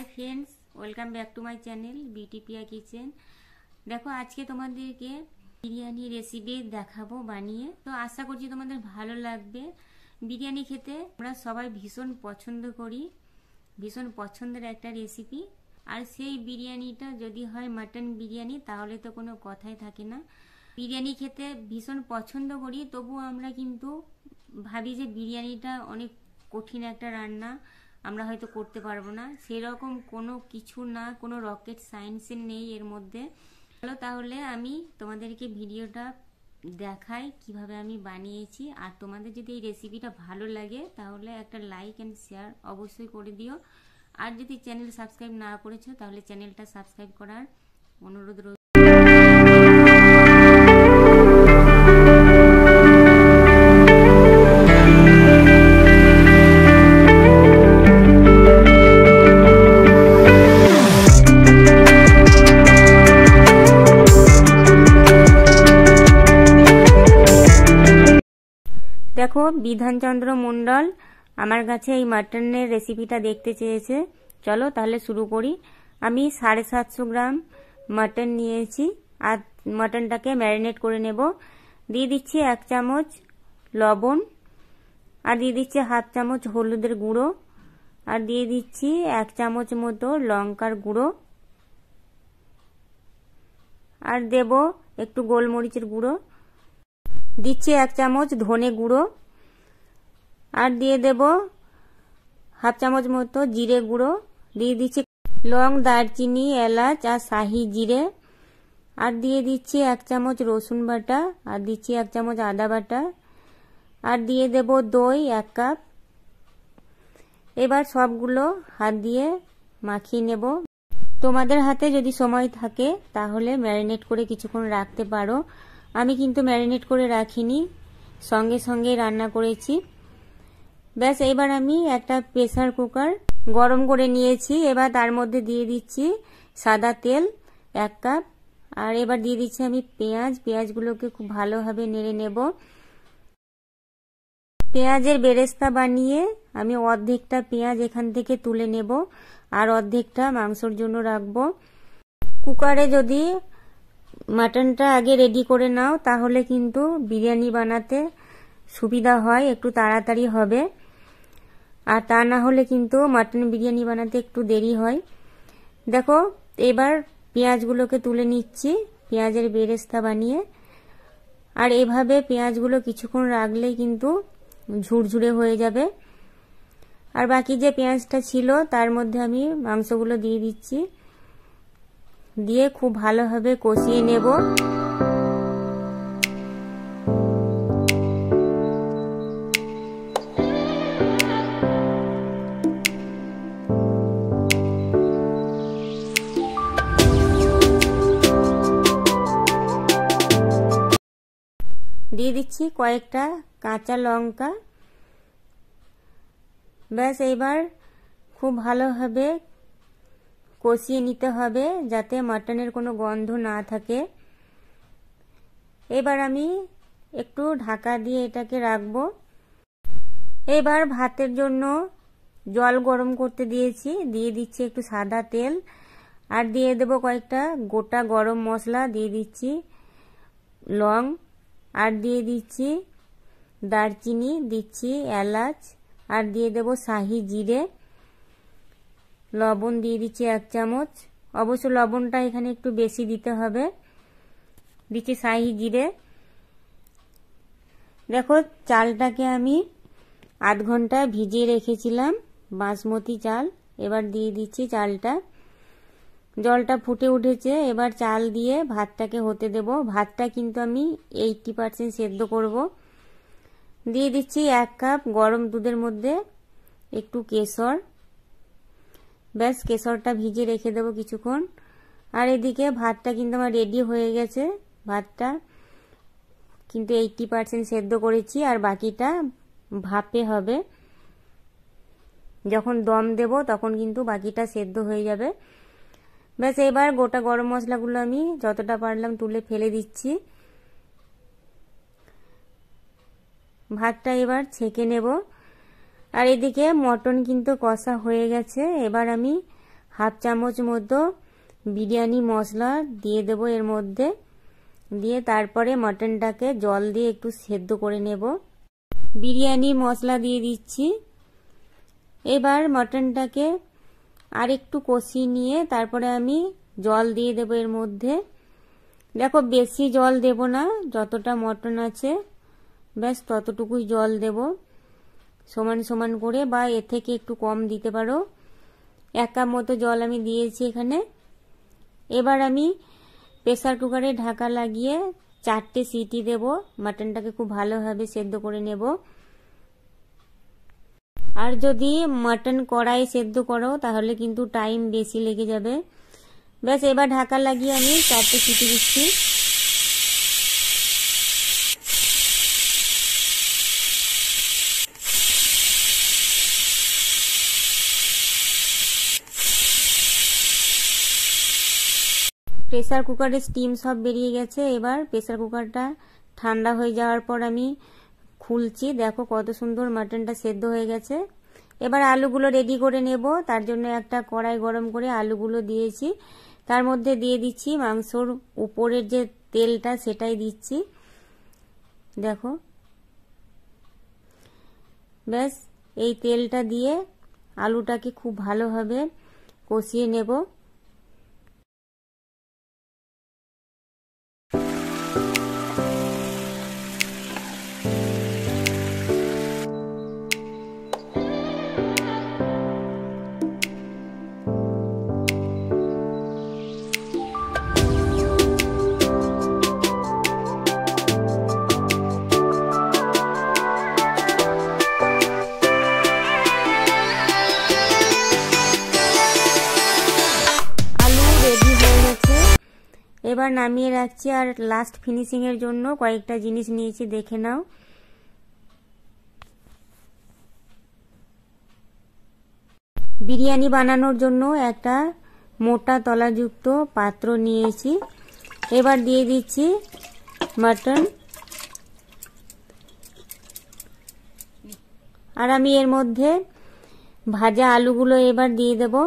high friends welcome back to my channel বিটিপিয়া kitchen দেখো আজকে তোমাদেরকে বিরিয়ানি রেসিপি দেখাবো বানিয়ে তো আশা করছি তোমাদের ভালো লাগবে বিরিয়ানি খেতে আমরা সবাই ভীষণ পছন্দ করি ভীষণ পছন্দের একটা রেসিপি আর সেই বিরিয়ানিটা যদি হয় মাটন বিরিয়ানি তাহলে তো কোনো কথাই থাকে না বিরিয়ানি খেতে ভীষণ পছন্দ করি তবু আমরা কিন্তু ভাবি যে বিরিয়ানিটা অনেক কঠিন একটা রান্না আমরা হয়তো করতে পারবো না সেরকম কোনো কিছু না কোনো রকেট সায়েন্সের নেই এর মধ্যে চলো তাহলে আমি তোমাদেরকে ভিডিওটা দেখাই কিভাবে আমি বানিয়েছি আর তোমাদের যদি এই রেসিপিটা ভালো লাগে তাহলে একটা লাইক অ্যান্ড শেয়ার অবশ্যই করে দিও আর যদি চ্যানেল সাবস্ক্রাইব না করেছো তাহলে চ্যানেলটা সাবস্ক্রাইব করার অনুরোধ বিধানচন্দ্র মণ্ডল আমার কাছে এই মাটনের রেসিপিটা দেখতে চেয়েছে চলো তাহলে শুরু করি আমি সাড়ে সাতশো গ্রাম মাটন নিয়েছি আর মাটনটাকে ম্যারিনেট করে নেব দিয়ে দিচ্ছি এক চামচ লবণ আর দিয়ে দিচ্ছি হাফ চামচ হলুদের গুঁড়ো আর দিয়ে দিচ্ছি এক চামচ মতো লঙ্কার গুঁড়ো আর দেব একটু গোলমরিচের গুঁড়ো দিচ্ছি এক চামচ ধনে গুঁড়ো আর দিয়ে দেব হাফ চামচ মতো জিরে গুঁড়ো দিয়ে দিচ্ছি লং দারচিনি এলাচ আর শাহি জিরে আর দিয়ে দিচ্ছি এক চামচ রসুন বাটা আর দিচ্ছি এক চামচ আদা বাটা আর দিয়ে দেব দই এক কাপ এবার সবগুলো হাত দিয়ে মাখিয়ে নেব তোমাদের হাতে যদি সময় থাকে তাহলে ম্যারিনেট করে কিছুক্ষণ রাখতে পারো আমি কিন্তু ম্যারিনেট করে রাখিনি সঙ্গে সঙ্গে রান্না করেছি ব্যাস এবার আমি একটা প্রেসার কুকার গরম করে নিয়েছি এবার তার মধ্যে দিয়ে দিচ্ছি সাদা তেল এক কাপ আর এবার দিয়ে দিচ্ছি আমি পেঁয়াজ পেঁয়াজগুলোকে খুব ভালোভাবে নেড়ে নেব পেঁয়াজের বেরেস্তা বানিয়ে আমি অর্ধেকটা পেঁয়াজ এখান থেকে তুলে নেব আর অর্ধেকটা মাংসর জন্য রাখব কুকারে যদি মাটনটা আগে রেডি করে নাও তাহলে কিন্তু বিরিয়ানি বানাতে সুবিধা হয় একটু তাড়াতাড়ি হবে আর তা না হলে কিন্তু মাটন বিরিয়ানি বানাতে একটু দেরি হয় দেখো এবার পেঁয়াজগুলোকে তুলে নিচ্ছি পেঁয়াজের বেরেস্তা বানিয়ে আর এভাবে পেঁয়াজগুলো কিছুক্ষণ রাখলেই কিন্তু ঝুরঝুরে হয়ে যাবে আর বাকি যে পেঁয়াজটা ছিল তার মধ্যে আমি মাংসগুলো দিয়ে দিচ্ছি দিয়ে খুব ভালোভাবে কষিয়ে নেব দিয়ে দিচ্ছি কয়েকটা কাঁচা লঙ্কা ব্যাস এইবার খুব ভালোভাবে কষিয়ে নিতে হবে যাতে মাটনের কোনো গন্ধ না থাকে এবার আমি একটু ঢাকা দিয়ে এটাকে রাখব এবার ভাতের জন্য জল গরম করতে দিয়েছি দিয়ে দিচ্ছি একটু সাদা তেল আর দিয়ে দেব কয়েকটা গোটা গরম মশলা দিয়ে দিচ্ছি লং আর দিয়ে দিচ্ছি দারচিনি দিচ্ছি এলাচ আর দিয়ে দেব শাহি জিরে লবণ দিয়ে দিচ্ছি এক চামচ অবশ্য লবণটা এখানে একটু বেশি দিতে হবে দিচ্ছি শাহি জিরে দেখো চালটাকে আমি আধ ঘন্টা ভিজিয়ে রেখেছিলাম বাসমতি চাল এবার দিয়ে দিচ্ছি চালটা জলটা ফুটে উঠেছে এবার চাল দিয়ে ভাতটাকে হতে দেব ভাতটা কিন্তু আমি এইটটি পারসেন্ট সেদ্ধ করব দিয়ে দিচ্ছি এক কাপ গরম দুধের মধ্যে একটু কেশর ব্যাস কেশরটা ভিজে রেখে দেবো কিছুক্ষণ আর এদিকে ভাতটা কিন্তু আমার রেডি হয়ে গেছে ভাতটা কিন্তু এইটটি পারসেন্ট সেদ্ধ করেছি আর বাকিটা ভাপে হবে যখন দম দেব তখন কিন্তু বাকিটা সেদ্ধ হয়ে যাবে ব্যাস এবার গোটা গরম মশলাগুলো আমি যতটা পারলাম তুলে ফেলে দিচ্ছি ভাতটা এবার ছেঁকে নেব আর এদিকে মটন কিন্তু কষা হয়ে গেছে এবার আমি হাফ চামচ মতো বিরিয়ানি মশলা দিয়ে দেব এর মধ্যে দিয়ে তারপরে মটনটাকে জল দিয়ে একটু সেদ্ধ করে নেব বিরিয়ানি মশলা দিয়ে দিচ্ছি এবার মটনটাকে আর একটু কষিয়ে নিয়ে তারপরে আমি জল দিয়ে দেবো এর মধ্যে দেখো বেশি জল দেব না যতটা মটন আছে ব্যাস ততটুকুই জল দেব সমান সমান করে বা এর থেকে একটু কম দিতে পারো এক কাপ মতো জল আমি দিয়েছি এখানে এবার আমি প্রেসার কুকারে ঢাকা লাগিয়ে চারটে সিটি দেব মাটনটাকে খুব ভালোভাবে সেদ্ধ করে নেব আর যদি মাটন কড়াই সেদ্ধ করো তাহলে কিন্তু টাইম বেশি লেগে যাবে ব্যাস এবার ঢাকা লাগিয়ে আমি চারটে সিটি দিচ্ছি প্রেসার কুকারের স্টিম সব বেরিয়ে গেছে এবার প্রেসার কুকারটা ঠান্ডা হয়ে যাওয়ার পর আমি খুলছি দেখো কত সুন্দর মাটনটা সেদ্ধ হয়ে গেছে এবার আলুগুলো রেডি করে নেব তার জন্য একটা কড়াই গরম করে আলুগুলো দিয়েছি তার মধ্যে দিয়ে দিচ্ছি মাংসর উপরের যে তেলটা সেটাই দিচ্ছি দেখো ব্যাস এই তেলটা দিয়ে আলুটাকে খুব ভালোভাবে কষিয়ে নেব এবার নামিয়ে রাখছি আর লাস্ট ফিনিশিংয়ের জন্য কয়েকটা জিনিস নিয়েছি দেখে নাও বিরিয়ানি বানানোর জন্য একটা মোটা তলাযুক্ত পাত্র নিয়েছি এবার দিয়ে দিচ্ছি মাটন আর আমি এর মধ্যে ভাজা আলুগুলো এবার দিয়ে দেবো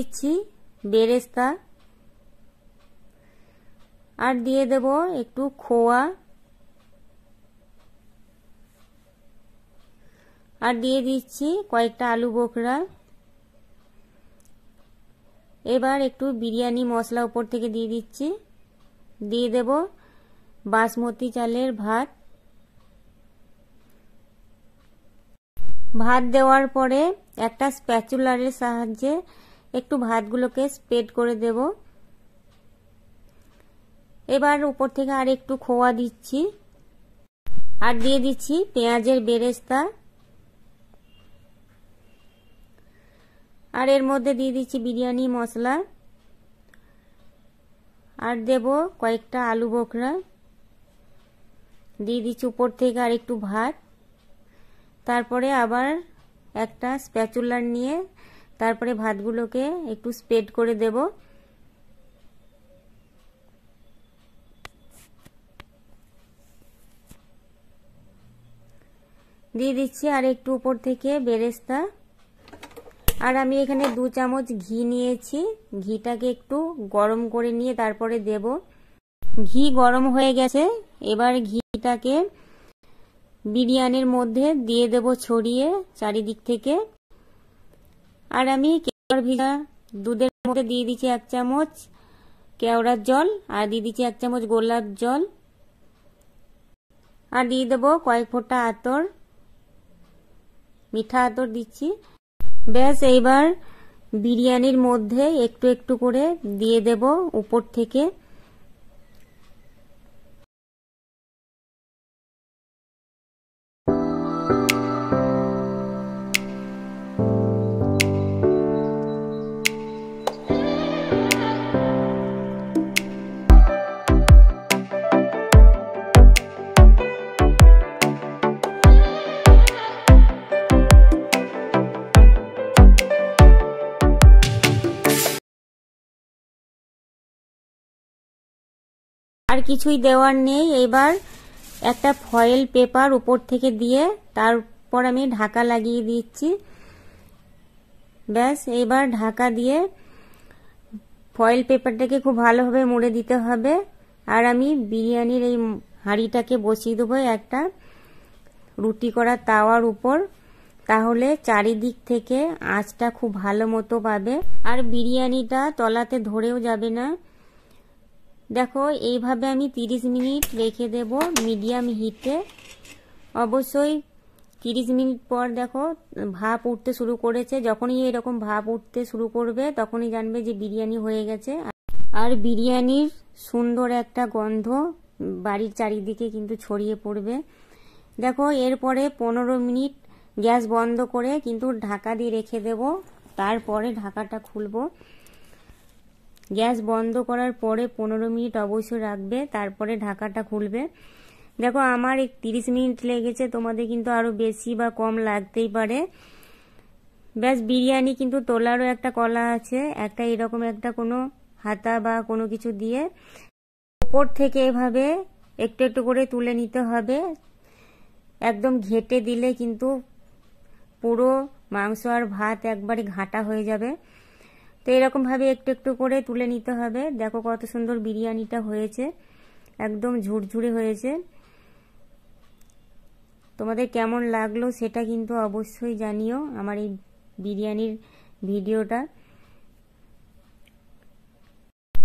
দিচ্ছি বেরেস্তা আর দিয়ে দেব একটু খোয়া আর দিয়ে দিচ্ছি কয়েকটা আলু বোকরা এবার একটু বিরিয়ানি মশলা উপর থেকে দিয়ে দিচ্ছি দিয়ে দেব বাসমতি চালের ভাত ভাত দেওয়ার পরে একটা স্প্যাচুলারের সাহায্যে একটু ভাতগুলোকে স্প্রেড করে দেব এবার উপর থেকে আর একটু খোয়া দিচ্ছি আর দিয়ে দিচ্ছি পেঁয়াজের বেরেস্তা আর এর মধ্যে দিয়ে দিচ্ছি বিরিয়ানি মশলা আর দেব কয়েকটা আলু বোখরা দিয়ে দিচ্ছি উপর থেকে আর একটু ভাত তারপরে আবার একটা স্প্যাচুলার নিয়ে তারপরে ভাতগুলোকে একটু স্প্রেড করে দেব দিয়ে দিচ্ছি আর একটু উপর থেকে বেরেস্তা আর আমি এখানে দু চামচ ঘি নিয়েছি ঘিটাকে একটু গরম করে নিয়ে তারপরে দেব ঘি গরম হয়ে গেছে এবার ঘিটাকে বিরিয়ানির মধ্যে দিয়ে দেব ছড়িয়ে চারিদিক থেকে আর আমি কেওড়ার ভিজা দুধের মধ্যে দিয়ে দিচ্ছি এক চামচ কেওড়ার জল আর দিয়ে দিচ্ছি এক চামচ গোলাপ জল আর দিয়ে দেবো কয়েক ফোঁটা আতর মিঠা আতর দিচ্ছি ব্যাস এইবার বিরিয়ানির মধ্যে একটু একটু করে দিয়ে দেব উপর থেকে আর কিছুই দেওয়ার নেই এবার একটা ফয়েল পেপার উপর থেকে দিয়ে তারপর আমি ঢাকা লাগিয়ে দিচ্ছি ব্যাস এবার ঢাকা দিয়ে ফয়েল পেপারটাকে খুব ভালোভাবে মুড়ে দিতে হবে আর আমি বিরিয়ানির এই হাঁড়িটাকে বসিয়ে দেবো একটা রুটি করা তাওয়ার উপর তাহলে চারিদিক থেকে আঁচটা খুব ভালো মতো পাবে আর বিরিয়ানিটা তলাতে ধরেও যাবে না দেখো এইভাবে আমি 30 মিনিট রেখে দেব মিডিয়াম হিটে অবশ্যই 30 মিনিট পর দেখো ভাপ উঠতে শুরু করেছে যখনই এরকম ভাপ উঠতে শুরু করবে তখনই জানবে যে বিরিয়ানি হয়ে গেছে আর বিরিয়ানির সুন্দর একটা গন্ধ বাড়ির চারিদিকে কিন্তু ছড়িয়ে পড়বে দেখো এরপরে পনেরো মিনিট গ্যাস বন্ধ করে কিন্তু ঢাকা দিয়ে রেখে দেব তারপরে ঢাকাটা খুলবো গ্যাস বন্ধ করার পরে পনেরো মিনিট অবশ্যই রাখবে তারপরে ঢাকাটা খুলবে দেখো আমার এক তিরিশ মিনিট লেগেছে তোমাদের কিন্তু আরও বেশি বা কম লাগতেই পারে ব্যাস বিরিয়ানি কিন্তু তোলারও একটা কলা আছে একটা এরকম একটা কোনো হাতা বা কোনো কিছু দিয়ে ওপর থেকে এভাবে একটু একটু করে তুলে নিতে হবে একদম ঘেটে দিলে কিন্তু পুরো মাংস আর ভাত একবারে ঘাটা হয়ে যাবে তো এরকমভাবে একটু একটু করে তুলে নিতে হবে দেখো কত সুন্দর বিরিয়ানিটা হয়েছে একদম ঝুরঝুরে হয়েছে তোমাদের কেমন লাগলো সেটা কিন্তু অবশ্যই জানিও আমার এই বিরিয়ানির ভিডিওটা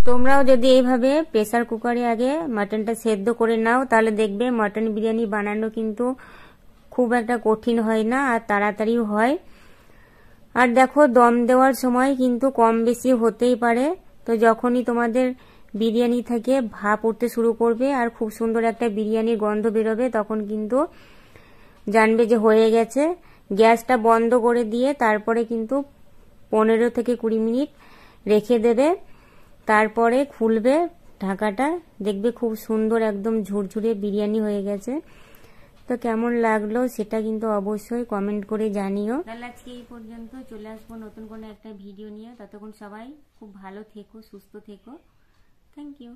তোমরাও যদি এইভাবে প্রেসার কুকারে আগে মাটনটা সেদ্ধ করে নাও তাহলে দেখবে মাটন বিরিয়ানি বানানো কিন্তু খুব একটা কঠিন হয় না আর তাড়াতাড়িও হয় আর দেখো দম দেওয়ার সময় কিন্তু কম বেশি হতেই পারে তো যখনই তোমাদের বিরিয়ানি থেকে ভাপ উঠতে শুরু করবে আর খুব সুন্দর একটা বিরিয়ানির গন্ধ বেরোবে তখন কিন্তু জানবে যে হয়ে গেছে গ্যাসটা বন্ধ করে দিয়ে তারপরে কিন্তু পনেরো থেকে কুড়ি মিনিট রেখে দেবে তারপরে খুলবে ঢাকাটা দেখবে খুব সুন্দর একদম ঝুরঝুরে বিরিয়ানি হয়ে গেছে তো কেমন লাগলো সেটা কিন্তু অবশ্যই কমেন্ট করে জানিও তাহলে আজকে এই পর্যন্ত চলে আসবো নতুন কোনো একটা ভিডিও নিয়ে ততক্ষণ সবাই খুব ভালো থেকো সুস্থ থেকো থ্যাংক ইউ